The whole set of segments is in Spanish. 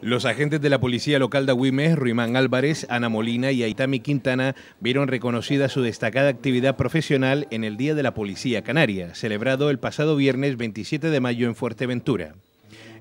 Los agentes de la policía local de Agüimes, Ruimán Álvarez, Ana Molina y Aitami Quintana vieron reconocida su destacada actividad profesional en el Día de la Policía Canaria, celebrado el pasado viernes 27 de mayo en Fuerteventura.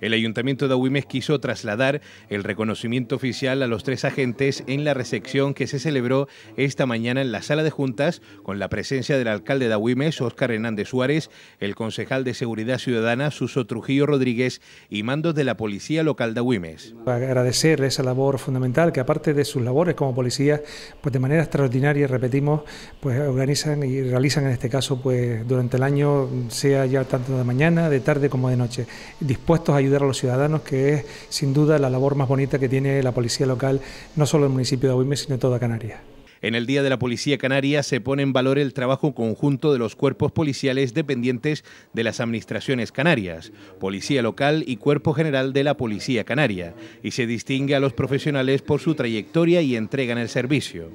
El ayuntamiento de Agüimes quiso trasladar el reconocimiento oficial a los tres agentes en la recepción que se celebró esta mañana en la sala de juntas con la presencia del alcalde de Agüimes, Óscar Hernández Suárez, el concejal de Seguridad Ciudadana, Suso Trujillo Rodríguez y mandos de la Policía Local de Agüimes. Agradecer esa labor fundamental que aparte de sus labores como policía, pues de manera extraordinaria, repetimos, pues organizan y realizan en este caso pues durante el año, sea ya tanto de mañana, de tarde como de noche, dispuestos a ayudar a los ciudadanos, que es sin duda la labor más bonita que tiene la policía local, no solo el municipio de Aguimé, sino toda Canarias. En el Día de la Policía Canaria se pone en valor el trabajo conjunto de los cuerpos policiales dependientes de las administraciones canarias, Policía Local y Cuerpo General de la Policía Canaria, y se distingue a los profesionales por su trayectoria y entrega en el servicio.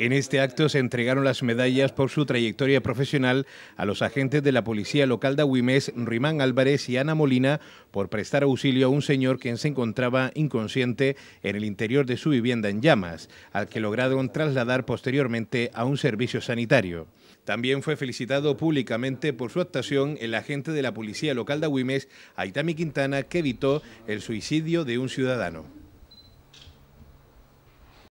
En este acto se entregaron las medallas por su trayectoria profesional a los agentes de la Policía Local de Agüimes, Rimán Álvarez y Ana Molina, por prestar auxilio a un señor quien se encontraba inconsciente en el interior de su vivienda en llamas, al que lograron trasladar posteriormente a un servicio sanitario. También fue felicitado públicamente por su actuación el agente de la Policía Local de Agüimes, Aitami Quintana, que evitó el suicidio de un ciudadano.